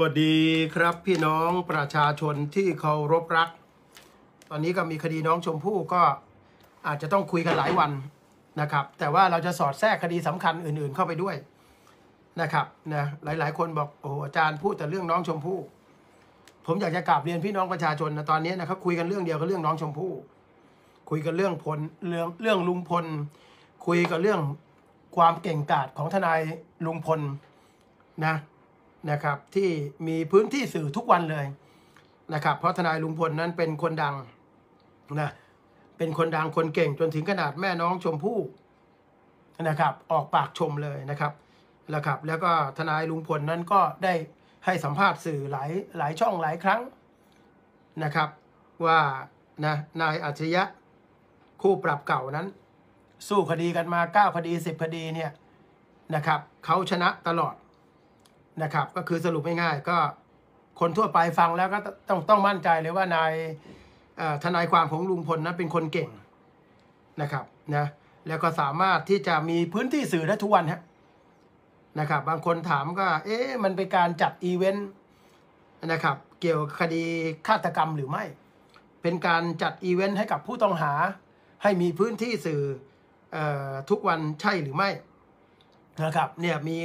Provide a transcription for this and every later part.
วัสดีครับ พี่น้องประชาชนที่เคารพรัก ตอนนี้ก็มีคดีน้องชมพู่ก็อาจจะต้องคุยกันหลายวันนะครับ แต่ว่าเราจะสอดแทรกคดีสำคัญอื่นๆเข้าไปด้วยนะครับนะหลายๆ คนบอกโอ้อาจารย์พูดแต่เรื่องน้องชมพู่ผมอยากจะกราบเรียนพี่น้องประชาชนนะตอนนี้นะครับ คุยกันเรื่องเดียวก็เรื่องน้องชมพู่คุยกันเรื่องพลเรื่องเรื่องลุงพล คุยกันเรื่องความเก่งกาจของทนายลุงพลนะนะครับที่มีพื้นที่สื่อทุกวันเลยนะครับเพราะทนายลุงพลนั้นเป็นคนดังนะเป็นคนดังคนเก่งจนถึงขนาดแม่น้องชมพู่นะครับออกปากชมเลยนะครับนะครับแล้วก็ทนายลุงพลนั้นก็ได้ให้สัมภาษณ์สื่อหลายหลายช่องหลายครั้งนะครับว่านะนายอัจฉริยะคู่ปรับเก่านั้น สู้คดีกันมา9คดี 10คดีเนี่ยนะครับเขาชนะตลอดนะครับก็คือสรุปง่ายๆก็คนทั่วไปฟังแล้วก็ ต้องต้องมั่นใจเลยว่านายทนายความของลุงพลนั้นเป็นคนเก่งนะครับนะแล้วก็สามารถที่จะมีพื้นที่สื่อได้ทุกวันฮะนะครับบางคนถามก็เอ๊ะมันเป็นการจัดอีเวนต์นะครับเกี่ยวคดีฆาตกรรมหรือไม่ เป็นการจัดอีเวนต์ให้กับผู้ต้องหาให้มีพื้นที่สื่ออทุกวันใช่หรือไม่นะครับเนี่ยมี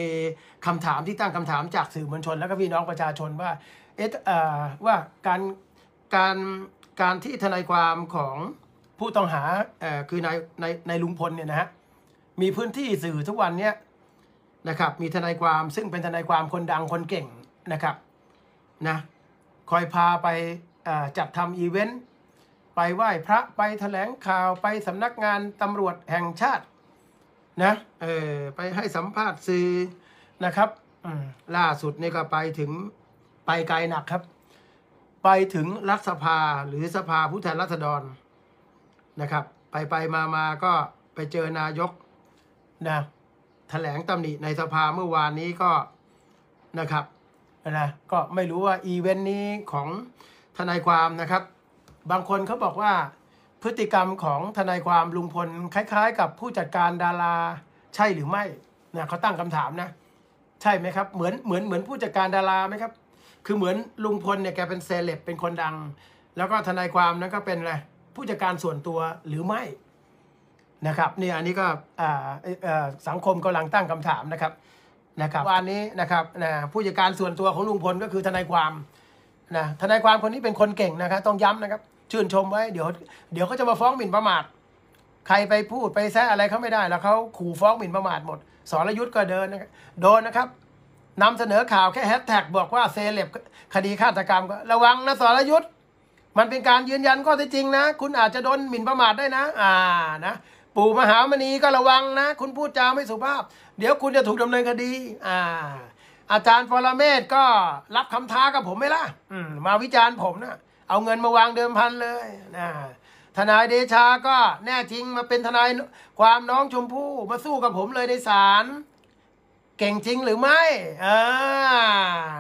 คำถามที่ตั้งคำถามจากสื่อมวลชน แล้วก็พี่น้องประชาชนว่าเอ๊ะว่าการการการที่ทนายความของผู้ต้องหาคือนายนายนายลุงพลเนี่ยนะฮะมีพื้นที่สื่อทุกวันเนี่ยนะครับมีทนายความซึ่งเป็นทนายความคนดังคนเก่งนะครับนะคอยพาไปจัดทำอีเวนต์ ไปไหว้พระไปถแถลงข่าวไปสำนักงานตำรวจแห่งชาตินะเออไปให้สัมภาษณ์สื่อนะครับล่าสุดนี่ก็ไปถึงไปไกลหนักครับ ไปถึงรัฐสภาหรือสภาผู้แทนรัษฎร นะครับ ไปไปมามาก็ไปเจอนายกนะแถลงตำหนิในสภาเมื่อวานนี้ก็นะครับนะก็ไม่รู้ว่าอีเวนต์นี้ของทนายความนะครับ บางคนเขาบอกว่าพฤติกรรมของทนายความลุงพล คล้ายๆ กับผู้จัดการดารา ใช่หรือไม่นะเขาตั้งคำถามนะ ใช่ไหมครับเหมือนเหมือนเหมือนผู้จัดการดาราไหมครับ คือเหมือนลุงพลเนี่ยแกเป็นเซเลบเป็นคนดัง แล้วก็ทนายความนั้นก็เป็นอะไรผู้จัดการส่วนตัวหรือไม่นะครับ นี่อันนี้ก็สังคมกำลังตั้งคำถามนะครับนะครับวันนี้นะครับนะผู้จัดการส่วนตัวของลุงพลก็คือทนายความนะทนายความคนนี้เป็นคนเก่งนะครับ ต้องย้ำนะครับชื่นชมไว้ เดี๋ยว เดี๋ยวก็จะมาฟ้องหมิ่นประมาทใครไปพูดไปแซะอะไรเขาไม่ได้แล้วเขาขู่ฟ้องหมิ่นประมาทหมดสรยุทธ์ก็เดินโดนนะครับนำเสนอข่าวแค่แฮชแท็กบอกว่าเซเลบคดีฆาตกรรมก็ ระวังนะสรยุทธ์มันเป็นการยืนยันข้อเท็จจริงนะ คุณอาจจะโดนหมิ่นประมาทได้นะอ่านะปู่มหามณีก็ระวังนะ คุณพูดจาไม่สุภาพ เดี๋ยวคุณจะถูกดำเนินคดี อ่า อาจารย์ฟอรเมตก็รับคำท้ากับผมไหมล่ะอืมมาวิจารณ์ผมนะเอาเงินมาวางเดิมพันเลยนะทนายเดชา ก็แน่จริงมาเป็นทนายความน้องชมพู่มาสู้กับผมเลยในศาลเก่งจริงหรือไม่อ่า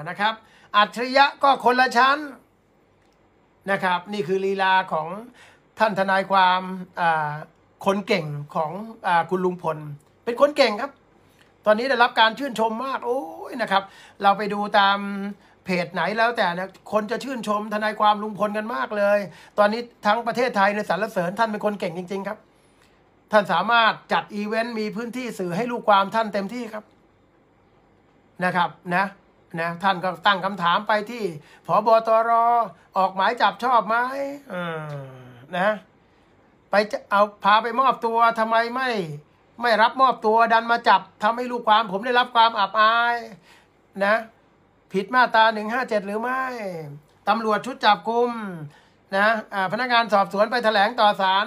นะครับ อัจฉริยะก็คนละชั้นนะครับ นี่คือลีลาของท่านทนายความคนเก่งของอคุณลุงพล เป็นคนเก่งครับ ตอนนี้ได้รับการชื่นชมมากโอ้ยนะครับ เราไปดูตามเพจไหนแล้วแต่เนี่ยคนจะชื่นชม ทนายความลุงพลกันมากเลย ตอนนี้ทั้งประเทศไทยในสรรเสริญ ท่านเป็นคนเก่งจริง ๆ ครับ ท่านสามารถจัดอีเวนต์มีพื้นที่สื่อให้ลูกความท่านเต็มที่ครับ นะครับ นะ นะท่าน ก็ตั้งคำถามไปที่ผอบตรอออกหมายจับชอบไหมนะ ไปเอาพาไปมอบตัวทำไมไม่ ไม่รับมอบตัว ดันมาจับทำให้ลูกความ ผมได้รับความอับอาย นะผิดมาตราหนึ่งห้าเจ็ดหรือไม่ ตำรวจชุดจับกุมนะพนักงานสอบสวนไปแถลงต่อศาล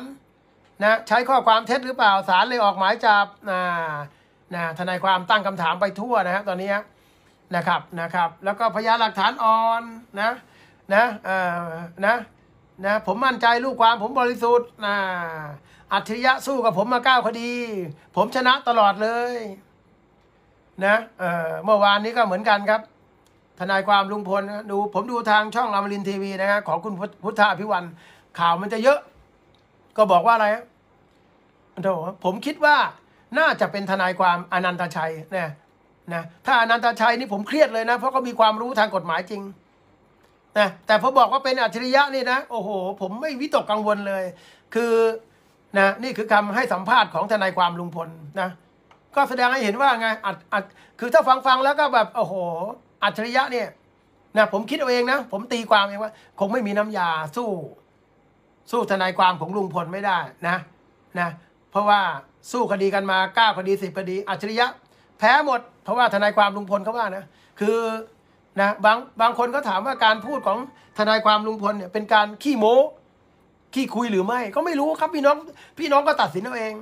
นะ ใช้ข้อความเท็จหรือเปล่าศาลเลยออกหมายจับนะนะ ทนายความตั้งคำถามไปทั่วนะฮะตอนนี้นะครับนะครับ แล้วก็พยานหลักฐานอ่อนนะ นะเออนะ นะผมมั่นใจลูกความผมบริสุทธิ์นะอัจฉริยะสู้กับผมมาเก้าคดี ผมชนะตลอดเลย นะเออเมื่อวานนี้ก็เหมือนกันครับทนายความลุงพลดู ผมดูทางช่องอมรินทีวีนะครับของคุณพุทธาพิวันข่าวมันจะเยอะ ก็บอกว่าอะไรโถผมคิดว่าน่าจะเป็นทนายความอนันตชัยนะนะถ้าอนันตชัยนี่ผมเครียดเลยนะเพราะเขา มีความรู้ทางกฎหมายจริงนะแต่พอบอกว่าเป็นอัจฉริยะนี่นะโอ้โห ผมไม่วิตกกังวลเลย คือนะนี่คือคำให้สัมภาษณ์ของทนายความลุงพลนะก็แสดงให้เห็นว่าไงอัดอัดคือถ้าฟังฟังแล้วก็แบบโอ้โหอัจฉริยะเนี่ยนะผมคิดเอาเองนะ ผมตีความเองว่าคงไม่มีน้ำยาสู้ สู้ทนายความของลุงพลไม่ได้นะนะ เพราะว่าสู้คดีกันมาเก้าคดีสิบคดี อัจฉริยะ แพ้หมดเพราะว่าทนายความลุงพลเขาว่านะคือนะบางบางคนก็ถามว่าการพูดของทนายความลุงพลเนี่ยเป็นการขี้โม้ขี้คุยหรือไม่ ก็ไม่รู้ครับพี่น้องพี่น้องก็ตัดสินเอาเอง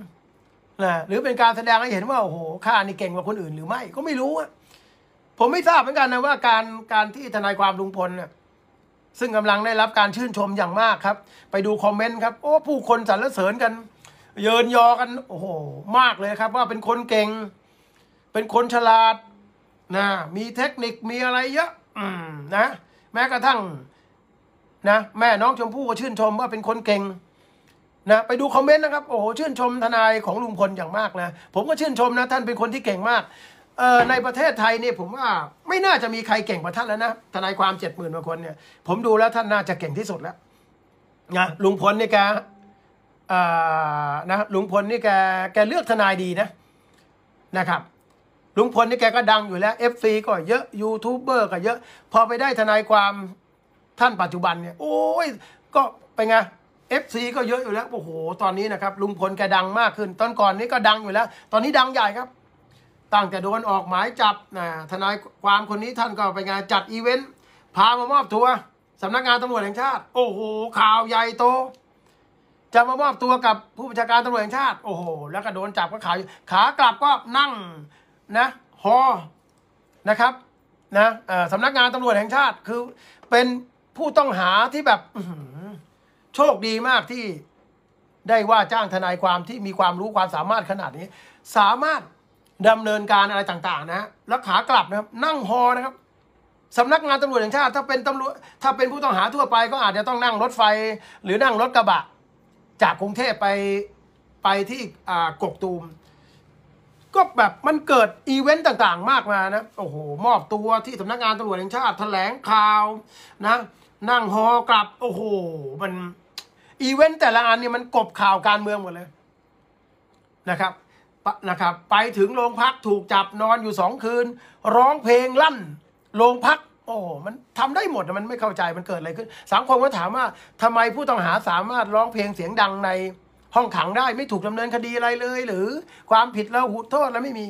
นะหรือเป็นการแสดงให้เห็นว่าโอ้โหข้านี่เก่งกว่าคนอื่นหรือไม่ ก็ไม่รู้อะผมไม่ทราบเหมือนกันนะว่า การการที่ทนายความลุงพลเนี่ยซึ่งกำลังได้รับการชื่นชมอย่างมากครับ ไปดูคอมเมนต์ครับ โอ้ ผู้คนสรรเสริญกัน เยินยอกัน โอ้โหมากเลยครับ ว่าเป็นคนเก่ง เป็นคนฉลาดนะมีเทคนิคมีอะไรเยอะนะแม้กระทั่ง นะแม่น้องชมพู่ก็ชื่นชมว่าเป็นคนเก่งนะไปดูคอมเมนต์นะครับ โอ้โหชื่นชมทนายของลุงพลอย่างมากนะ ผมก็ชื่นชมนะ ท่านเป็นคนที่เก่งมากเอ่อในประเทศไทยเนี่ยผมว่าไม่น่าจะมีใครเก่งกว่าท่านแล้วนะทนายความเจ็ดหมื่นกว่าคนเนี่ย ผมดูแล้วท่านน่าจะเก่งที่สุดแล้วนะลุงพลนี่แกอ่านะลุงพลนี่แกแกเลือกทนายดีนะนะครับลุงพลนี่แกก็ดังอยู่แล้วเอฟซีก็เยอะยูทูบเบอร์ก็เยอะพอไปได้ทนายความท่านปัจจุบันเนี่ย โอ้ย ก็ไปไงเอฟซีก็เยอะอยู่แล้วโอ้โห ตอนนี้นะครับลุงพลแกดังมากขึ้น ตอนก่อนนี้ก็ดังอยู่แล้ว ตอนนี้ดังใหญ่ครับตั้งแต่โดนออกหมายจับนะทนายความคนนี้ท่านก็ไปงานจัดอีเวนต์ พามามอบตัวสำนักงานตำรวจแห่งชาติ โอ้โหข่าวใหญ่โตจะมามอบตัวกับผู้บัญชาการตำรวจแห่งชาติ โอ้โหแล้วก็โดนจับก็ขาขากลับก็นั่งนะ ฮอนะครับนะสำนักงานตำรวจแห่งชาติคือเป็นผู้ต้องหาที่แบบโชคดีมากที่ได้ว่าจ้างทนายความที่มีความรู้ความสามารถขนาดนี้สามารถดำเนินการอะไรต่าง ๆ นะแล้วขากลับนะครับ นั่งฮอนะครับสำนักงานตำรวจแห่งชาติ ถ้าเป็นตำรวจ ถ้าเป็นผู้ต้องหาทั่วไป ก็อาจจะต้องนั่งรถไฟ หรือนั่งรถกระบะ จากกรุงเทพไปไปที่ อ่ากกตูมก็แบบมันเกิดอีเวนต์ต่าง ๆ มากมายนะ โอ้โห มอบตัวที่สำนักงานตำรวจแห่งชาติแถลงข่าวนะ นั่งฮอกลับ โอ้โหมันอีเวนต์แต่ละอันเนี่ยมันกบข่าวการเมืองหมดเลยนะครับนะครับไปถึงโรงพักถูกจับนอนอยู่สองคืน ร้องเพลงลั่นโรงพัก โอ้มันทำได้หมดมันไม่เข้าใจมันเกิดอะไรขึ้นสังคมก็ถามว่า ทำไมผู้ต้องหาสามารถร้องเพลงเสียงดังในห้องขังได้ไม่ถูกดำเนินคดีอะไรเลย หรือ ความผิดแล้วหุดโทษแล้วไม่มี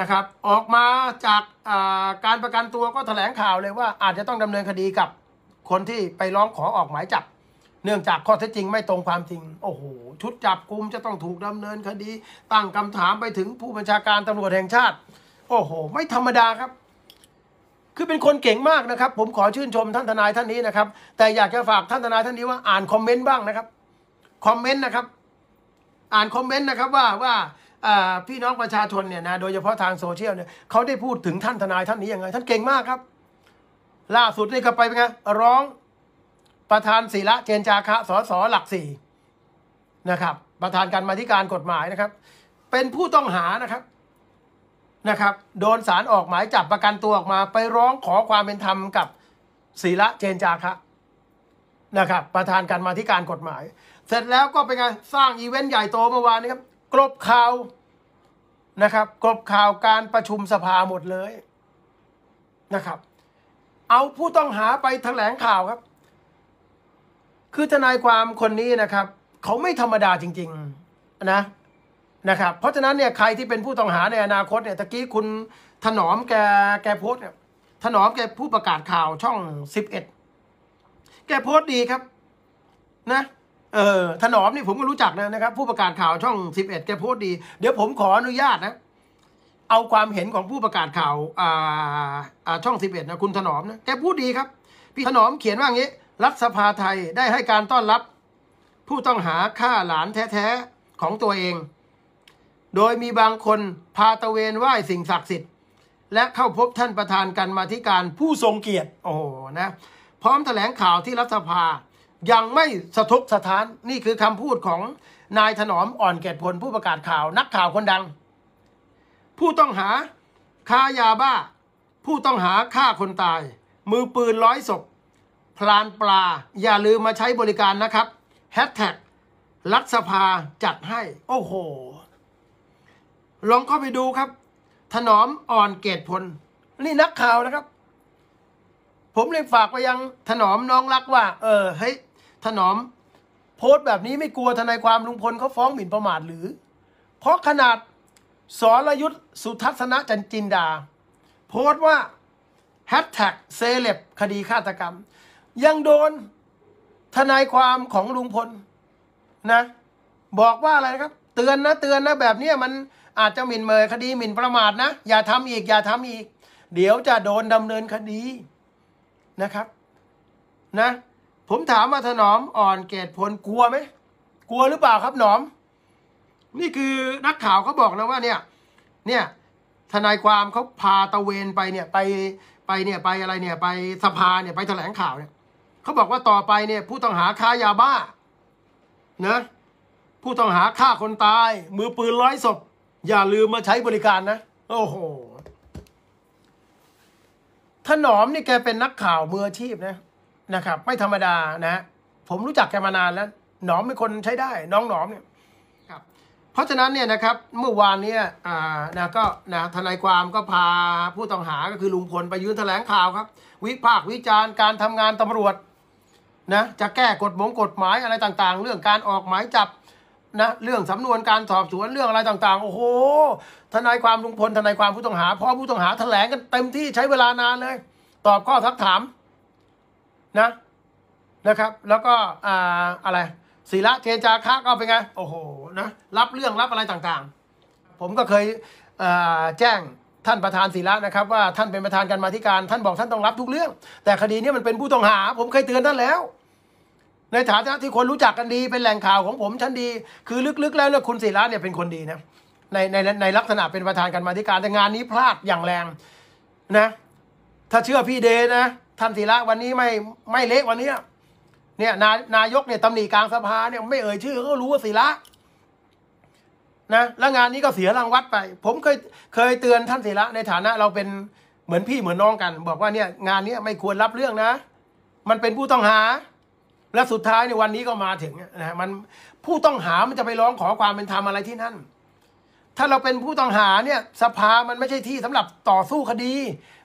นะครับ ออกมาจากาการประกันตัวก็แถลงข่าวเลยว่าอาจจะต้องดำเนินคดีกับคนที่ไปร้องขอออกหมายจับเนื่องจากข้อเท็จจริงไม่ตรงความจริง โอ้โห ชุดจับกุมจะต้องถูกดำเนินคดี ตั้งคำถามไปถึงผู้บัญชาการตำรวจแห่งชาติ โอ้โห ไม่ธรรมดาครับ คือเป็นคนเก่งมากนะครับ ผมขอชื่นชมท่านทนายท่านนี้นะครับ แต่อยากจะฝากท่านทนายท่านนี้ว่า อ่านคอมเมนต์บ้างนะครับ คอมเมนต์นะครับ อ่านคอมเมนต์นะครับว่าว่าพี่น้องประชาชนเนี่ยนะ โดยเฉพาะทางโซเชียลเนี่ยเขาได้พูดถึงท่านทนายท่านนี้ยังไง ท่านเก่งมากครับ ล่าสุดนี่ก็ไปเป็นไงร้องประธานศิระเจนจาคะสสหลักสี่นะครับ ประธานการมาธิการกฎหมายนะครับ เป็นผู้ต้องหานะครับนะครับ โดนสารออกหมาย จับประกันตัวออกมา ไปร้องขอความเป็นธรรมกับศิระเจนจาคะนะครับ ประธานการมาธิการกฎหมาย เสร็จแล้วก็เป็นไงสร้างอีเวนต์ใหญ่โตเมื่อวานนี้ครับกลบข่าวนะครับกลบข่าวการประชุมสภาหมดเลยนะครับ เอาผู้ต้องหาไปแถลงข่าวครับคือทนายความคนนี้นะครับ เขาไม่ธรรมดาจริงๆนะนะครับ เพราะฉะนั้นเนี่ย ใครที่เป็นผู้ต้องหาในอนาคตเนี่ยตะกี้คุณถนอมแกแกโพสเนี่ยถนอมแกผู้ประกาศข่าวช่องสิบเอ็ดแกโพสดีครับนะเออ ถนอมนี่ผมก็รู้จักนะนะครับ ผู้ประกาศข่าวช่องสิบเอ็ดแกโพสดี เดี๋ยวผมขออนุญาตนะ เอาความเห็นของผู้ประกาศข่าวอ่าช่องสิบเอ็ดนะคุณถนอมนะแกพูดดีครับ พี่ถนอมเขียนว่าอย่างนี้รัฐสภาไทยได้ให้การต้อนรับ ผู้ต้องหาฆ่าหลานแท้ๆ ของตัวเอง โดยมีบางคนพาตะเวนไหว้สิ่งศักดิ์สิทธิ์และเข้าพบท่านประธานกันมาธิการผู้ทรงเกียรติ โอ้นะ พร้อมแถลงข่าวที่รัฐสภายังไม่สะทกสถานนี่คือคำพูดของนายถนอมอ่อนเกตพลผู้ประกาศข่าวนักข่าวคนดัง ผู้ต้องหาค้ายาบ้า ผู้ต้องหาฆ่าคนตาย มือปืนร้อยศพพลานปลาอย่าลืมมาใช้บริการนะครับแฮชแท็กรัฐสภาจัดให้โอ้โหลองเข้าไปดูครับ ถนอมอ่อนเกตพล นี่นักข่าวนะครับ ผมเลยฝากไปยังถนอมน้องรักว่า เออเฮ้ยถนอมโพสต์แบบนี้ไม่กลัวทนายความลุงพลเขาฟ้องหมิ่นประมาทหรือ เพราะขนาดสอรยุทธสุทัศนจันจินดา โพสต์ว่าแฮชแท็กเซเลบคดีฆาตกรรมยังโดนทนายความของลุงพลนะ บอกว่าอะไรนะครับ เตือนนะเตือนนะแบบนี้มันอาจจะหมิ่นเมยคดีหมิ่นประมาทนะ อย่าทำอีกอย่าทำอีก เดี๋ยวจะโดนดำเนินคดีนะครับนะ ผมถามมาถนอมอ่อนเกตพลกลัวไหมกลัวหรือเปล่าครับหนอม นี่คือนักข่าวเขาบอกนะว่าเนี่ย เนี่ยทนายความเขาพาตะเวนไปเนี่ยไปไปเนี่ยไปอะไรเนี่ยไปสภาเนี่ยไปแถลงข่าวเนี่ยเขาบอกว่าต่อไปเนี่ยผู้ต้องหาค้ายาบ้านะผู้ต้องหาฆ่าคนตาย มือปืนร้อยศพ อย่าลืมมาใช้บริการนะ โอ้โหถนอมนี่แกเป็นนักข่าวมืออาชีพนะนะครับ ไม่ธรรมดานะ ผมรู้จักแกมานานแล้วหนอมเป็นคนใช้ได้ น้องหนอมเนี่ยครับเพราะฉะนั้นเนี่ยนะครับเมื่อวานเนี่ยอ่านะก็นะทนายความก็พาผู้ต้องหาก็คือลุงพลไปยืนแถลงข่าวครับ วิพากษ์วิจารณ์การทำงานตำรวจนะจะแก้กฎหมงกฎหมายอะไรต่างๆ เรื่องการออกหมายจับนะเรื่องสำนวนการสอบสวนเรื่องอะไรต่างๆโอ้โหทนายความลุงพลทนายความผู้ต้องหาพ่อผู้ต้องหาแถลงกันเต็มที่ใช้เวลานานเลยตอบข้อทักถามนะนะครับ แล้วก็อ่าอะไรศิระเจนจาคาก็เป็นไงโอ้โหนะรับเรื่องรับอะไรต่างๆ ผมก็เคยแจ้งท่านประธานศิระนะครับว่าท่านเป็นประธานการมาธิการท่านบอกท่านต้องรับทุกเรื่อง แต่คดีนี้มันเป็นผู้ต้องหา ผมเคยเตือนท่านแล้วในฐานะที่คนรู้จักกันดีเป็นแหล่งข่าวของผม ชั้นดี คือลึก ๆ แล้วเนี่ยคุณศิระเนี่ยเป็นคนดีนะในในในลักษณะเป็นประธานกัรมาธิการแต่งานนี้พลาดอย่างแรงนะ ถ้าเชื่อพี่เดนะท่านศิระวันนี้ไม่ไม่เละวันนี้เนี่ยนานายกเนี่ยตำหนิกลางสภาเนี่ยไม่เอ่ยชื่อก็รู้ว่าศิระนะแล้วงานนี้ก็เสียรางวัลไป ผมเคยเคยเตือนท่านศิระในฐานะเราเป็นเหมือนพี่เหมือนน้องกัน บอกว่าเนี่ย งานนี้ไม่ควรรับเรื่องนะ มันเป็นผู้ต้องหาและสุดท้ายในวันนี้ก็มาถึงนะมันผู้ต้องหามันจะไปร้องขอความเป็นธรรมอะไรที่นั่น ถ้าเราเป็นผู้ต้องหาเนี่ยสภามันไม่ใช่ที่สำหรับต่อสู้คดี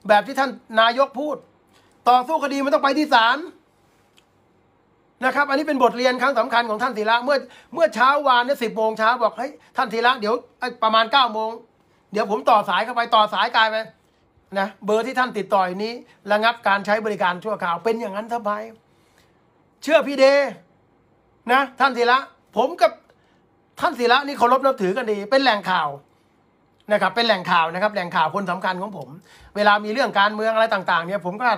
แบบที่ท่านนายกพูด ต่อสู้คดีมันต้องไปที่ศาลนะครับ อันนี้เป็นบทเรียนครั้งสำคัญของท่านศีระเมื่อเมื่อเช้าวานเนี่ยสิบโมงเช้าบอกให้ท่านศีระเดี๋ยว ประมาณเก้าโมง เดี๋ยวผมต่อสายเข้าไปต่อสายกลายไปนะเบอร์ที่ท่านติดต่อนี้ ระงับการใช้บริการชั่วคราวเป็นอย่างนั้นทั้งไปเชื่อพี่เด นะ ท่านศิระผมกับท่านศิระนี่เคารพนับถือกันดี เป็นแหล่งข่าวนะครับ เป็นแหล่งข่าวนะครับ แหล่งข่าวคนสำคัญของผม เวลามีเรื่องการเมืองอะไรต่างๆ เนี่ย ผมก็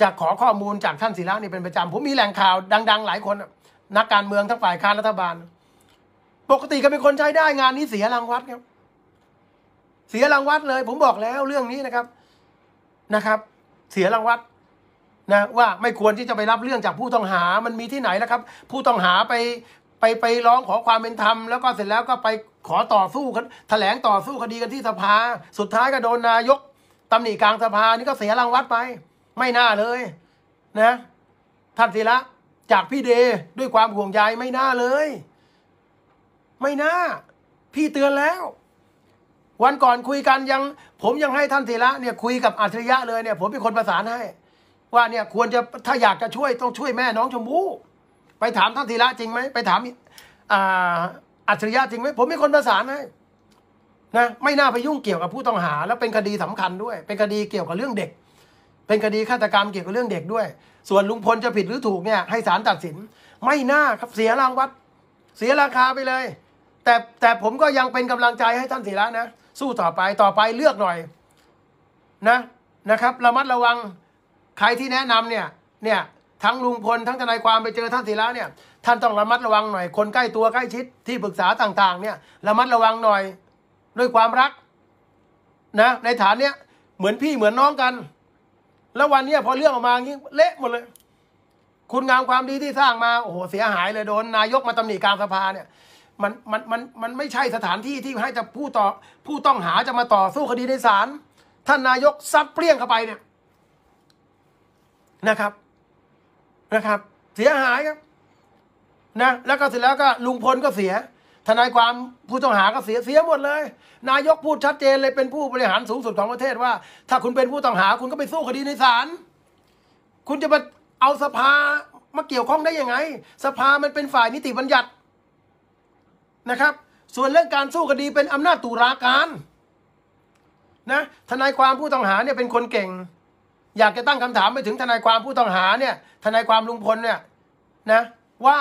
จะขอข้อมูลจากท่านศิระนี่เป็นประจำ ผมมีแหล่งข่าวดัง ๆ หลายคนนักการเมืองทั้งฝ่ายค้านรัฐบาล ปกติก็เป็นคนใช้ได้งานนี้เสียรางวัดครับเสียรางวัดเลย ผมบอกแล้วเรื่องนี้นะครับนะครับ เสียรางวัดนะว่าไม่ควรที่จะไปรับเรื่องจากผู้ต้องหามันมีที่ไหนแล้วครับ ผู้ต้องหาไปไปไปร้องขอความเป็นธรรมแล้วก็เสร็จแล้วก็ไปขอต่อสู้แถลงต่อสู้คดีกันที่สภา สุดท้ายก็โดนนายกตำหนิกลางสภานี่ก็เสียรางวัลไป ไม่น่าเลย นะ ท่านศิระจากพี่เดด้วยความห่วงใยไม่น่าเลย ไม่น่า พี่เตือนแล้ว วันก่อนคุยกันยัง ผมยังให้ท่านศิระเนี่ยคุยกับอัจฉริยะ เลยเนี่ย ผมเป็นคนประสานให้ว่าเนี่ยควรจะถ้าอยากจะช่วย ต้องช่วยแม่ น้องชมพู่ไปถามท่านธีระจริงไหมไป ถามอัจฉริยะจริงไหมผมไม่คนประสานให้นะ ไม่น่าไปยุ่งเกี่ยวกับผู้ต้องหา แล้วเป็นคดีสำคัญด้วย เป็นคดีเกี่ยวกับเรื่องเด็ก เป็นคดีฆาตกรรมเกี่ยวกับเรื่องเด็กด้วย ส่วนลุงพลจะผิดหรือถูกเนี่ยให้ศาลตัดสิน ไม่น่าครับเสียรางวัดเสียราคาไปเลย แต่แต่ผมก็ยังเป็นกำลังใจให้ท่านศิระนะสู้ต่อไปต่อไปเลือกหน่อย นะนะครับระมัดระวังใครที่แนะนำเนี่ยเนี่ย ทั้งลุงพล ทั้งทนายความไปเจอท่านศิระเนี่ย ท่านต้องระมัดระวังหน่อยคนใกล้ตัวใกล้ชิดที่ปรึกษาต่าง ๆ เนี่ยระมัดระวังหน่อยด้วยความรัก นะในฐานเนี้ยเหมือนพี่เหมือนน้องกันแล้ววันนี้พอเรื่องออกมาอย่างนี้เละหมดเลย คุณงามความดีที่สร้างมาโอ้โหเสียหายเลยโดน นายกมาตำหนิกลางสภาเนี่ย มันมันมันมันไม่ใช่สถานที่ที่ให้จะผู้ต่อ ผู้ต้องหาจะมาต่อสู้คดีในศาลท่านนายกซัดเปรี้ยงเข้าไปเนี่ยนะครับ นะครับ เสียหายครับนะแล้วก็เสร็จแล้วก็ลุงพลก็เสีย ทนายความผู้ต้องหาก็เสียเสียหมดเลย นายกพูดชัดเจนเลยเป็นผู้บริหารสูงสุดของประเทศว่า ถ้าคุณเป็นผู้ต้องหาคุณก็ไปสู้คดีในศาลคุณจะมาเอาสภามาเกี่ยวข้องได้ยังไง สภามันเป็นฝ่ายนิติบัญญัตินะครับ ส่วนเรื่องการสู้คดีเป็นอำนาจตุลาการนะทนายความผู้ต้องหาเนี่ยเป็นคนเก่งอยากจะตั้งคำถามไปถึงทนายความผู้ต้องหาเนี่ยทนายความลุงพลเนี่ยนะว่า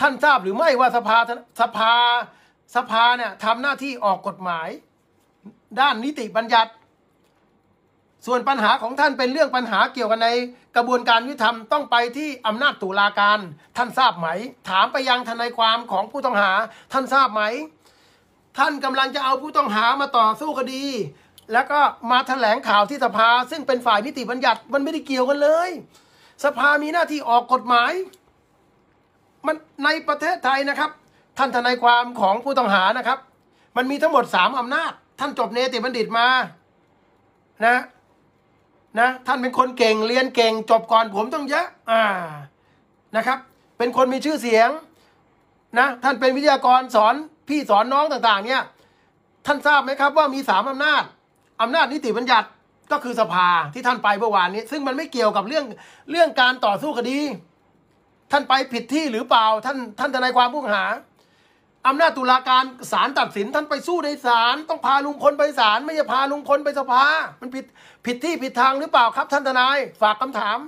ท่านทราบหรือไม่ว่าสภาสภาสภาเนี่ยทำหน้าที่ออกกฎหมาย ด้านนิติบัญญัติ ส่วนปัญหาของท่านเป็นเรื่องปัญหาเกี่ยวกันใน กระบวนการยุติธรรมต้องไปที่อำนาจตุลาการท่านทราบไหม ถามไปยังทนายความของผู้ต้องหา ท่านทราบไหม ท่านกำลังจะเอาผู้ต้องหามาต่อสู้คดีแล้วก็มาแถลงข่าวที่สภาซึ่งเป็นฝ่ายนิติบัญญัติมันไม่ได้เกี่ยวกันเลย สภามีหน้าที่ออกกฎหมาย มันในประเทศไทยนะครับ ท่านทนายความของผู้ต้องหานะครับ มันมีทั้งหมดสามอำนาจ ท่านจบเนติบัณฑิตมา นะ นะ ท่านเป็นคนเก่ง เรียนเก่งจบก่อนผม ต้องเยอะอ่านะครับ เป็นคนมีชื่อเสียงนะท่านเป็นวิทยากรสอนพี่สอนน้องต่างๆเนี่ยท่านทราบไหมครับว่ามีสามอำนาจอำนาจนิติบัญญัติก็คือสภาที่ท่านไปเมื่อวานนี้ ซึ่งมันไม่เกี่ยวกับเรื่องเรื่องการต่อสู้คดี ท่านไปผิดที่หรือเปล่าท่านท่านทนายความผู้หาอำนาจตุลาการศาลตัดสินท่านไปสู้ในศาลต้องพาลุงพลไปศาลไม่จะพาลุงพลไปสภา มันผิดผิดที่ผิดทางหรือเปล่าครับท่านทนายฝากคำถาม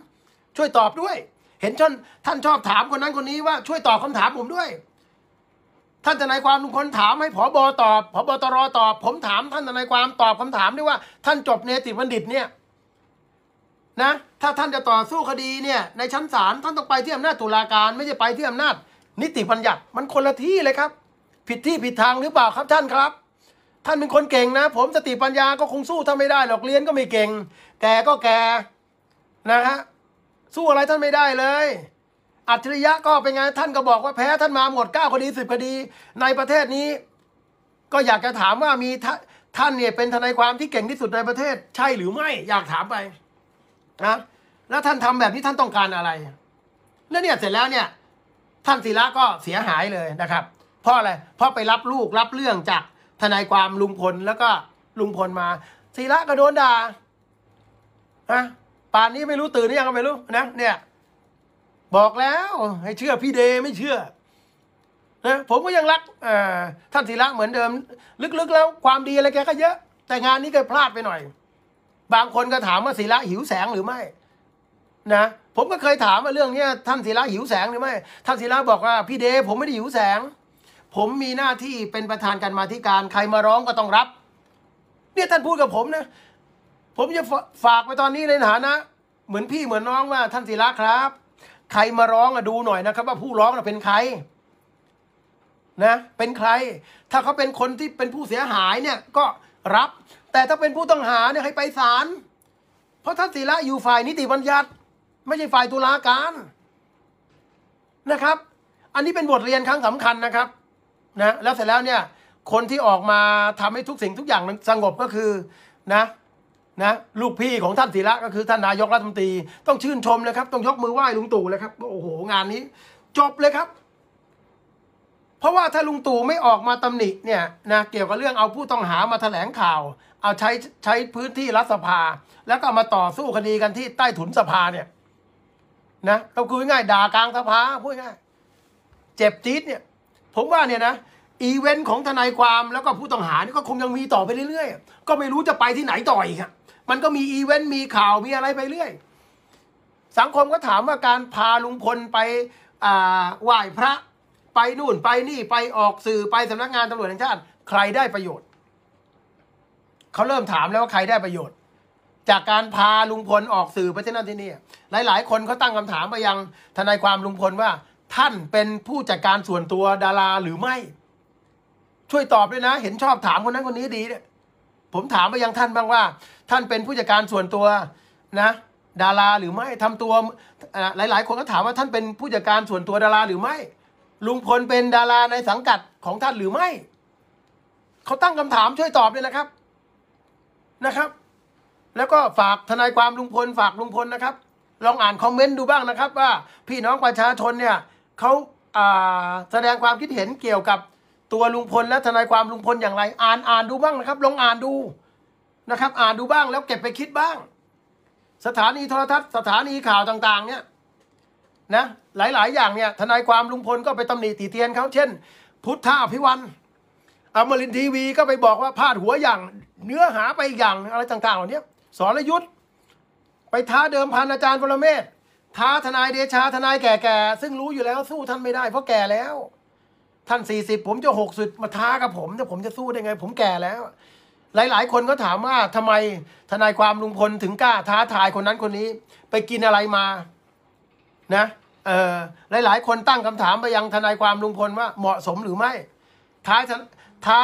ช่วยตอบด้วย เห็นท่านท่านชอบถามคนนั้นคนนี้ว่าช่วยตอบคำถามผมด้วยท่านทนายความลุงคนถามให้ผอบอตอบผบตรตอบผมถามท่านทนายความตอบคำถามด้วยว่า ท่านจบเนติบัณฑิตเนี่ยนะ ถ้าท่านจะต่อสู้คดีเนี่ย ในชั้นศาลท่านต้องไปที่อำนาจตุลาการไม่ใช่ไปที่อำนาจ นิติบัญญัติมันคนละที่เลยครับ ผิดที่ผิดทางหรือเปล่าครับท่านครับ ท่านเป็นคนเก่งนะ ผมสติปัญญาก็คงสู้ท่านไม่ได้หรอกเรียนก็ไม่เก่ง แกก็แกนะฮะสู้อะไรท่านไม่ได้เลยอัจฉริยะก็เป็นไงท่านก็บอกว่าแพ้ท่านมาหมด9คดี 10คดีในประเทศนี้ ก็อยากจะถามว่ามีท่านเนี่ยเป็นทนายความที่เก่งที่สุดในประเทศ ใช่หรือไม่ อยากถามไปนะแล้วท่านทำแบบนี้ ท่านต้องการอะไรแล้วเนี่ยเสร็จแล้วเนี่ย ท่านศิระก็เสียหายเลยนะครับเพราะอะไรเพราะไปรับลูก รับเรื่องจากทนายความลุงพลแล้วก็ลุงพลมาศิระก็โดนด่านะป่านนี้ไม่รู้ตื่นหรือยังก็ไม่รู้นะเนี่ยบอกแล้วให้เชื่อพี่เดไม่เชื่อนะผมก็ยังรักท่านศิระเหมือนเดิม ลึกๆ แล้ว ความดีอะไรแกก็เยอะ แต่งานนี้แกพลาดไปหน่อย บางคนก็ถามว่าศิระหิวแสงหรือไม่นะผมก็เคยถามว่าเรื่องนี้ท่านศิระหิวแสงหรือไม่ ท่านศิระบอกว่าพี่เดผมไม่ได้หิวแสง ผมมีหน้าที่เป็นประธานการมาธิการใครมาร้องก็ต้องรับ เนี่ยท่านพูดกับผมนะ ผมจะฝากไปตอนนี้ในฐานะเหมือนพี่เหมือนน้องว่า ท่านศิระครับใครมาร้องอะดูหน่อยนะครับว่าผู้ร้องเป็นใคร นะ เป็นใคร ถ้าเขาเป็นคนที่เป็นผู้เสียหายเนี่ย ก็รับ แต่ถ้าเป็นผู้ต้องหาเนี่ยให้ไปศาลเพราะท่านศิระอยู่ฝ่ายนิติบัญญัติ ไม่ใช่ฝ่ายตุลาการนะครับ อันนี้เป็นบทเรียนครั้งสำคัญนะครับ นะ แล้วเสร็จแล้วเนี่ย คนที่ออกมาทำให้ทุกสิ่งทุกอย่างมันสงบก็คือ นะนะลูกพี่ของท่านศิระก็คือท่านนายกรัฐมนตรีต้องชื่นชมเลยครับต้องยกมือไหว้ลุงตู่เลยครับโอ้โหงานนี้ จบเลยครับ เพราะว่าถ้าลุงตู่ไม่ออกมาตำหนิเนี่ยนะเกี่ยวกับเรื่องเอาผู้ต้องหามาแถลงข่าว เอาใช้ใช้พื้นที่รัฐสภา แล้วก็มาต่อสู้คดีกันที่ใต้ถุนสภาเนี่ยนะเราคุยง่ายด่ากลางสภา พูดง่าย เจ็บจี๊ดเนี่ย ผมว่าเนี่ยนะอีเวนต์ของทนายความแล้วก็ผู้ต้องหานี่ก็คงยังมีต่อไปเรื่อยๆก็ไม่รู้จะไปที่ไหนต่ออีกับมันก็มีอีเวนต์มีข่าวมีอะไรไปเรื่อย สังคมก็ถามว่าการพาลุงพลไปไหว้พระไปนู่นไปนี่ไปออกสื่อไปสำนักงานตำรวจแห่งชาติ ใครได้ประโยชน์ เขาเริ่มถามแล้วว่าใครได้ประโยชน์ จากการพาลุงพลออกสื่อไปที่นั่นที่นี่ หลาย ๆ คนเขาตั้งคำถามไปยังทนายความลุงพลว่า ท่านเป็นผู้จัดการส่วนตัวดาราหรือไม่ ช่วยตอบด้วยนะ เห็นชอบถามคนนั้นคนนี้ดีเนี่ย ผมถามไปยังท่านบ้างว่าท่านเป็นผู้จัดการส่วนตัวนะ ดาราหรือไม่ทำตัว หลาย ๆ คนก็ถามว่าท่านเป็นผู้จัดการส่วนตัวดารา หรือไม่ ลุงพล เป็นดาราในสังกัดของท่านหรือไม่เขาตั้งคำถามช่วย ตอบเลยนะครับนะครับ แล้วก็ฝากทนายความลุงพล ฝาก ลุงพลนะครับ ลองอ่านคอมเมนต์ดูบ้างนะครับ ว่าพี่น้องประชาชนเนี่ยเขาแสดงความคิดเห็นเกี่ยวกับตัวลุงพล และทนายความลุงพลอย่างไร อ่านอ่านดูบ้างนะครับ ลองอ่านดูนะครับอ่านดูบ้างแล้วเก็บไปคิดบ้าง สถานีโทรทัศน์สถานีข่าวต่าง ๆ เนี่ยนะหลายๆอย่างเนี่ยทนายความลุงพลก็ไปตำหนิตีเตียนเขาเช่น พุทธาพิวันอมรินทีวีก็ไปบอกว่าพาดหัวอย่างเนื้อหาไปอย่างอะไรต่างๆเหล่านี้สอนยุทธไปท้าเดิมพันอาจารย์ปรเมศท้าทนายเดชา ทนายแก่ๆ ซึ่งรู้อยู่แล้วสู้ท่านไม่ได้เพราะแก่แล้วท่านสี่สิบผมจะหกสิบมาท้ากับผมแต่ผมจะสู้ได้ไงผมแก่แล้วหลาย ๆ คนก็ถามว่า ทำไมทนายความลุงพลถึงกล้า ท้าทายคนนั้นคนนี้ ไปกินอะไรมา นะเออหลายๆ คนตั้งคำถามไปยังทนายความลุงพลว่าเหมาะสมหรือไม่ท้าท้า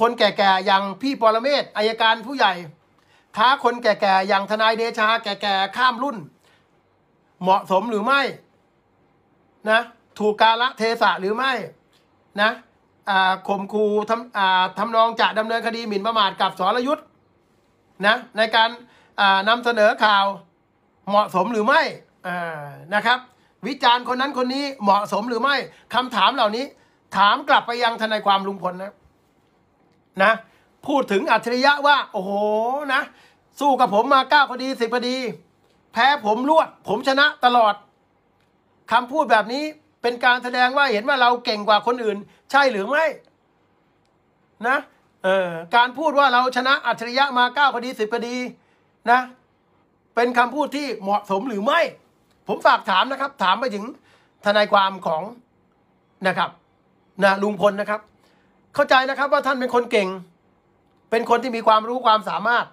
คนแก่ๆอย่างพี่ปรเมศอายการผู้ใหญ่ท้าคนแก่ๆอย่างทนายเดชาแก่ๆข้ามรุ่น เหมาะสมหรือไม่ นะ ถูกกาละเทศะหรือไม่ นะข่มขู่ทำทำนองจะดำเนินคดีหมิ่นประมาทกับสรยุทธ์นะในการนำเสนอข่าวเหมาะสมหรือไม่นะครับวิจารณ์คนนั้นคนนี้เหมาะสมหรือไม่คำถามเหล่านี้ถามกลับไปยังทนายความลุงพลนะนะพูดถึงอัจฉริยะว่า โอ้โหนะสู้กับผมมาเก้าคดีสิบคดี แพ้ผมรวดผมชนะตลอดคำพูดแบบนี้เป็นการแสดงว่าเห็นว่าเราเก่งกว่าคนอื่นใช่หรือไม่นะเออการพูดว่าเราชนะอัจฉริยะมาเก้าคดีสิบคดีนะ เป็นคำพูดที่เหมาะสมหรือไม่ ผมฝากถามนะครับ ถามไปถึงทนายความของนะครับนะลุงพลนะครับ เข้าใจนะครับว่าท่านเป็นคนเก่ง เป็นคนที่มีความรู้ความสามารถ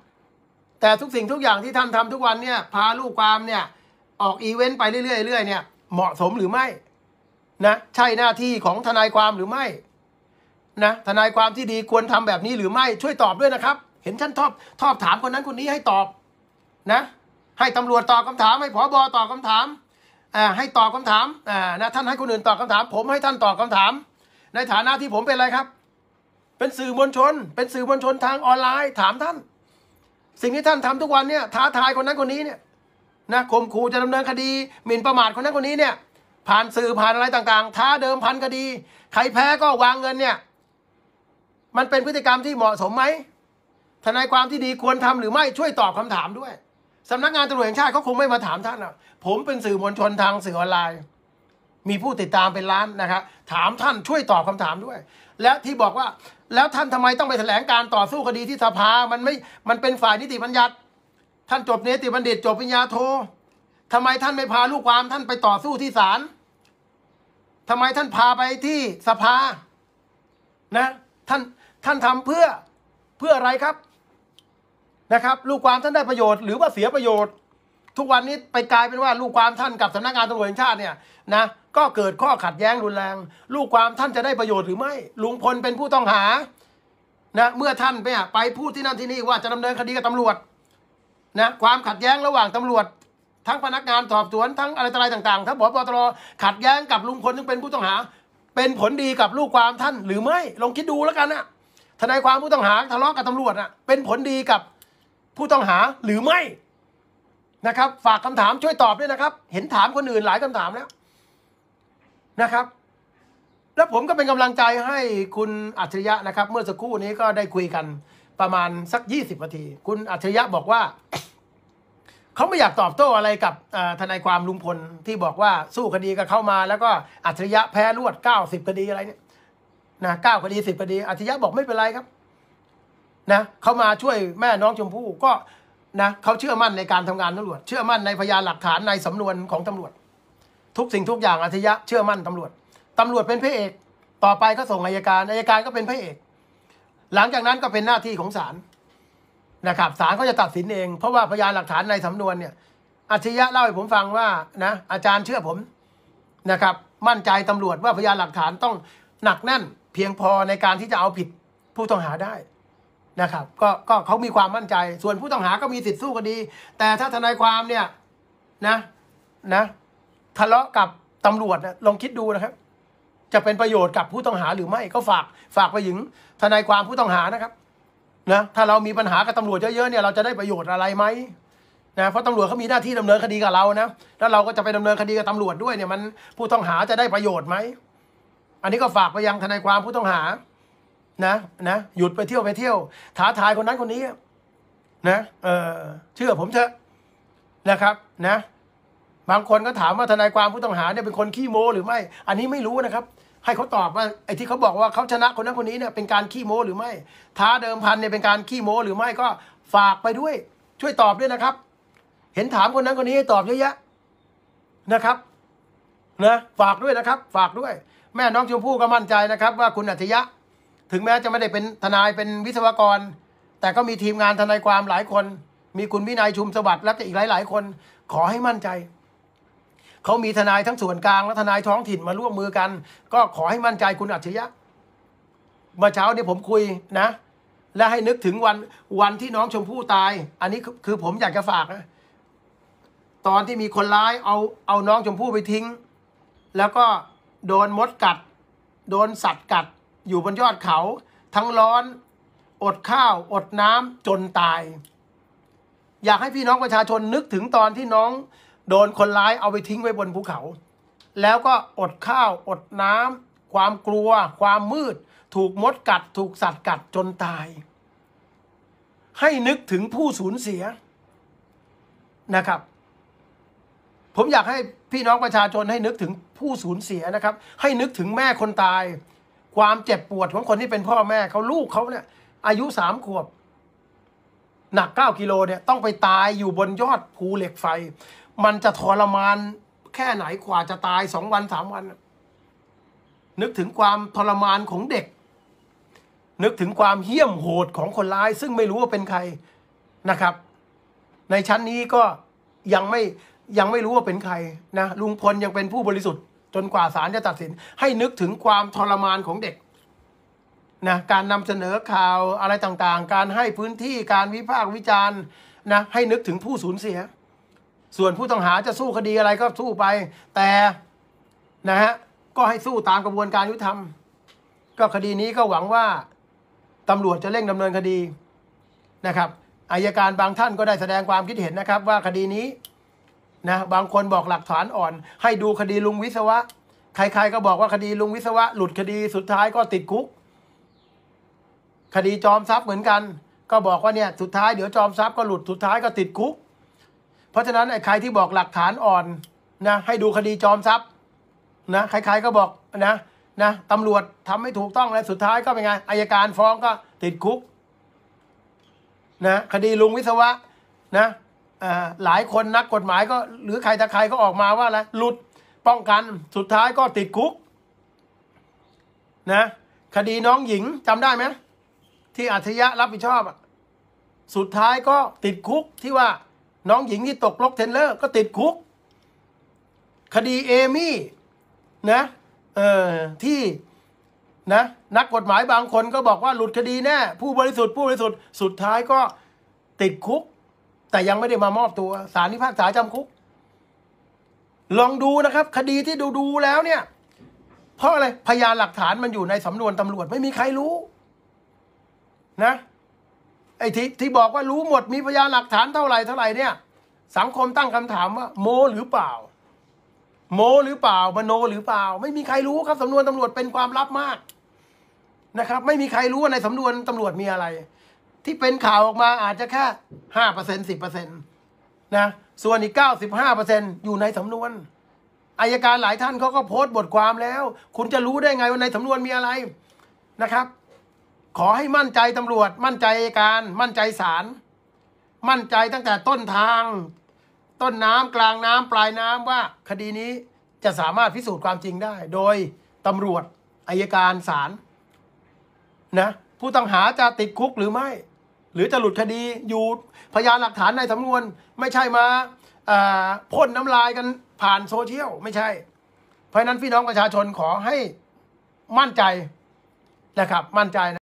แต่ทุกสิ่งทุกอย่างที่ท่านทำทุกวันเนี่ย พาลูกความเนี่ย ออกอีเวนต์ไปเรื่อยๆเนี่ยเหมาะสม หรือไม่นะใช่หน้าที่ของทนายความหรือไม่นะทนายความที่ดีควรทำแบบนี้หรือไม่ช่วยตอบด้วยนะครับ เห็นท่านทอบทอบถามคนนั้นคนนี้ให้ตอบนะ ให้ตำรวจตอบคาถาม ให้ผอบอตอบคาถามอ่าให้ตอบคาถามอ่านะท่านให้คนอื่นตอบคาถาม ผมให้ท่านตอบคาถาม ในฐานะที่ผมเป็นอะไรครับ เป็นสื่อมวลชนเป็นสื่อมวลชนทางออนไลน์ ถามท่าน สิ่งที่ท่านทำทุกวันเนี่ยท้าทายคนนั้นคนนี้เนี่ยนะข่มขู่จะดำเนินคดีหมิ่นประมาทคนนั้นคนนี้เนี่ยผ่านสื่อผ่านอะไรต่าง ๆ ท้าเดิมพันคดี ใครแพ้ก็วางเงินเนี่ย มันเป็นพฤติกรรมที่เหมาะสมไหม ทนายความที่ดีควรทำหรือไม่ ช่วยตอบคำถามด้วย สำนักงานตำรวจแห่งชาติเขาคงไม่มาถามท่านอ่ะ ผมเป็นสื่อมวลชนทางสื่อออนไลน์ มีผู้ติดตามเป็นล้านนะครับถามท่านช่วยตอบคำถามด้วย แล้วที่บอกว่า แล้วท่านทำไมต้องไปแถลงการต่อสู้คดีที่สภา มันไม่ มันเป็นฝ่ายนิติบัญญัติ ท่านจบเนติบัณฑิตจบปัิญญาโททำไมท่านไม่พาลูกความท่านไปต่อสู้ที่ศาลทำไมท่านพาไปที่สภา นะ ท่าน ท่านทำเพื่อ เพื่ออะไรครับ นะครับ ลูกความท่านได้ประโยชน์หรือว่าเสียประโยชน์ ทุกวันนี้ไปกลายเป็นว่าลูกความท่านกับสำนักงานตำรวจแห่งชาติเนี่ย นะ ก็เกิดข้อขัดแย้งรุนแรง ลูกความท่านจะได้ประโยชน์หรือไม่ ลุงพลเป็นผู้ต้องหา นะ เมื่อท่านไปไปพูดที่นั่นที่นี่ว่าจะดำเนินคดีกับตำรวจ นะ ความขัดแย้งระหว่างตำรวจทั้งพนักงานสอบสวนทั้งอะไรต่างๆทั้งอบตรขัดแย้งกับลุงพลซึ่งเป็นผู้ต้องหา เป็นผลดีกับลูกความท่านหรือไม่ลองคิดดูแล้วกันนะทนายความผู้ต้องหาทะเลาะกับตำรวจนะเป็นผลดีกับผู้ต้องหาหรือไม่นะครับ ฝากคำถามช่วยตอบด้วยนะครับ เห็นถามคนอื่นหลายคำถามแล้วนะครับ แล้วผมก็เป็นกำลังใจให้คุณอัจฉริยะนะครับ เมื่อสักครู่นี้ก็ได้คุยกันประมาณสัก 20นาที คุณอัจฉริยะบอกว่าเขาไม่อยากตอบโต้อะไรกับทนายความลุงพลที่บอกว่าสู้คดีกับเข้ามา แล้วก็อัจฉริยะแพ้รวดเก้าสิบคดีอะไรเนี่ยนะเก้าคดีสิบคดี อัจฉริยะบอกไม่เป็นไรครับนะเขามาช่วยแม่น้องชมพู่ก็นะเขาเชื่อมั่นในการทำงานตำรวจเชื่อมั่นในพยานหลักฐานในสำนวนของตำรวจ ทุกสิ่งทุกอย่างอัจฉริยะเชื่อมั่นตำรวจ ตำรวจเป็นพระเอก ต่อไปก็ส่งอายการอายการ ก็เป็นพระเอกหลังจากนั้นก็เป็นหน้าที่ของศาลนะครับศาลก็จะตัดสินเองเพราะว่าพยานหลักฐานในสำนวนเนี่ยอริยะเล่าให้ผมฟังว่านะอาจารย์เชื่อผมนะครับ มั่นใจตำรวจว่าพยานหลักฐานต้อง หนักแน่นเพียงพอในการที่จะเอาผิดผู้ต้องหาได้นะครับ ก็ก็เขามีความมั่นใจ ส่วนผู้ต้องหาก็มีสิทธิ์สู้คดี แต่ถ้าทนายความเนี่ยนะนะ ทะเลาะกับตำรวจนะลองคิดดูนะครับ จะเป็นประโยชน์กับผู้ต้องหาหรือไม่ก็ฝากฝากไปถึงทนายความผู้ต้องหานะครับนะถ้าเรามีปัญหากับตำรวจเยอะๆเนี่ยเราจะได้ประโยชน์อะไรไหมนะเพราะตำรวจเขามีหน้าที่ดำเนินคดีกับเรานะ แล้วเราก็จะไปดำเนินคดีกับตำรวจด้วยเนี่ยมัน ผู้ต้องหาจะได้ประโยชน์ไหมอันนี้ก็ฝากไปยังทนายความผู้ต้องหา นะ นะ หยุดไปเที่ยวไปเที่ยวท้าทายคนนั้นคนนี้ นะ เออเชื่อผมเถอะ นะครับ นะ บางคนก็ถามว่าทนายความผู้ต้องหาเนี่ยเป็นคนขี้โม้หรือไม่อันนี้ไม่รู้นะครับให้เขาตอบว่าไอ้ที่เขาบอกว่าเขาชนะคนนั้นคนนี้เนี่ย เป็นการขี้โม้หรือไม่ท้าเดิมพันเนี่ยเป็นการขี้โม้หรือไม่ก็ฝากไปด้วย ช่วยตอบด้วยนะครับ เห็นถามคนนั้นคนนี้ให้ตอบเยอะแยะ นะครับ นะ ฝากด้วยนะครับ ฝากด้วย แม่น้องชมพู่ก็มั่นใจนะครับ ว่าคุณอัจฉริยะ ถึงแม้จะไม่ได้เป็นทนายเป็นวิศวกร แต่ก็มีทีมงานทนายความหลายคน มีคุณวินัยชุมสวัสดิ์และอีกหลายๆคนขอให้มั่นใจเขามีทนายทั้งส่วนกลางและทนายท้องถิ่นมาร่วมมือกัน ก็ขอให้มั่นใจคุณอัจฉริยะเมื่อเช้าเนี่ยผมคุยนะ และให้นึกถึงวันวันที่น้องชมพู่ตาย อันนี้คือผมอยากจะฝากนะตอนที่มีคนร้ายเอาเอาน้องชมพู่ไปทิ้ง แล้วก็โดนมดกัด โดนสัตว์กัดอยู่บนยอดเขา ทั้งร้อนอดข้าวอดน้ำจนตาย อยากให้พี่น้องประชาชนนึกถึงตอนที่น้องโดนคนร้ายเอาไปทิ้งไว้บนภูเขา แล้วก็อดข้าวอดน้ำความกลัว ความมืด ถูกมดกัด ถูกสัตว์กัดจนตาย ให้นึกถึงผู้สูญเสียนะครับ ผมอยากให้พี่น้องประชาชนให้นึกถึงผู้สูญเสียนะครับ ให้นึกถึงแม่คนตาย ความเจ็บปวดของคนที่เป็นพ่อแม่เขาลูกเขาเนี่ยอายุสามขวบ หนัก 9กิโลเนี่ยต้องไปตายอยู่บนยอดภูเหล็กไฟมันจะทรมานแค่ไหนกว่าจะตายสองวันสามวัน นึกถึงความทรมานของเด็ก นึกถึงความเหี้ยมโหดของคนร้ายซึ่งไม่รู้ว่าเป็นใครนะครับ ในชั้นนี้ก็ยังไม่ยังไม่รู้ว่าเป็นใครนะลุงพลยังเป็นผู้บริสุทธิ์ จนกว่าศาลจะตัดสิน ให้นึกถึงความทรมานของเด็กนะการนำเสนอข่าวอะไรต่าง ๆ การให้พื้นที่การวิพากษ์วิจารณ์นะให้นึกถึงผู้สูญเสียส่วนผู้ต้องหาจะสู้คดีอะไรก็สู้ไปแต่นะฮะ ก็ให้สู้ตามกระบวนการยุติธรรม ก็คดีนี้ก็หวังว่าตำรวจจะเร่งดำเนินคดีนะครับอายการบางท่านก็ได้แสดงความคิดเห็นนะครับ ว่าคดีนี้นะบางคนบอกหลักฐานอ่อน ให้ดูคดีลุงวิศวะใครๆก็บอกว่าคดีลุงวิศวะ หลุดคดีสุดท้ายก็ติดคุกคดีจอมทรัพย์เหมือนกัน ก็บอกว่าเนี่ยสุดท้ายเดี๋ยวจอมทรัพย์ก็หลุดสุดท้ายก็ติดคุกเพราะฉะนั้นไอ้ใครที่บอกหลักฐานอ่อนนะให้ดูคดีจอมทรัพย์ นะ ใครๆก็บอกนะนะตำรวจทำให้ถูกต้องแล้วสุดท้ายก็เป็นไงอายการฟ้องก็ติดคุกนะคดีลุงวิศวะนะหลายคนนักกฎหมายก็ หรือใครตะใครก็ออกมาว่าอะไรหลุดป้องกันสุดท้ายก็ติดคุกนะ คดีน้องหญิงจำได้ไหมที่อัธยะรับผิดชอบสุดท้ายก็ติดคุกที่ว่าน้องหญิงที่ตกลกเทนเลอร์ก็ติดคุกคดีเอมี่นะ เออที่ นะ นักกฎหมายบางคนก็บอกว่าหลุดคดีแน่ ผู้บริสุทธิ์ผู้บริสุทธิ์สุดท้ายก็ติดคุก แต่ยังไม่ได้มามอบตัวสารพิพากษาจำคุก ลองดูนะครับ คดีที่ดูดูแล้วเนี่ย เพราะอะไร พยานหลักฐานมันอยู่ในสำนวนตำรวจไม่มีใครรู้ นะไอ้ที่ที่บอกว่ารู้หมด มีพยานหลักฐานเท่าไหร่เท่าไหร่เนี่ยสังคมตั้งคำถามว่า โมหรือเปล่า โมหรือเปล่า มโนหรือเปล่า ไม่มีใครรู้ครับสำนวนตำรวจเป็นความลับมาก นะครับ ไม่มีใครรู้ว่าในสำนวนตำรวจมีอะไร ที่เป็นข่าวออกมาอาจจะแค่ห้าเปอร์เซ็นสิบเปอร์เซ็นตนะ ส่วนอีกเก้าสิบห้าเปอร์เซ็นอยู่ในสำนวนอายการหลายท่านเขาก็โพสต์บทความแล้ว คุณจะรู้ได้ไงว่าในสำนวนมีอะไรนะครับขอให้มั่นใจตำรวจมั่นใจการมั่นใจศาลมั่นใจตั้งแต่ต้นทาง ต้นน้ำกลางน้ำปลายน้ำว่าคดีนี้จะสามารถพิสูจน์ความจริงได้ โดยตำรวจอายการศาลนะผู้ต้องหาจะติดคุกหรือไม่ หรือจะหลุดคดีอยู่พยานหลักฐานในสำนวนไม่ใช่มาพ่นน้ำลายกันผ่านโซเชียลไม่ใช่ เพราะนั้นพี่น้องประชาชนขอให้มั่นใจนะครับมั่นใจนะ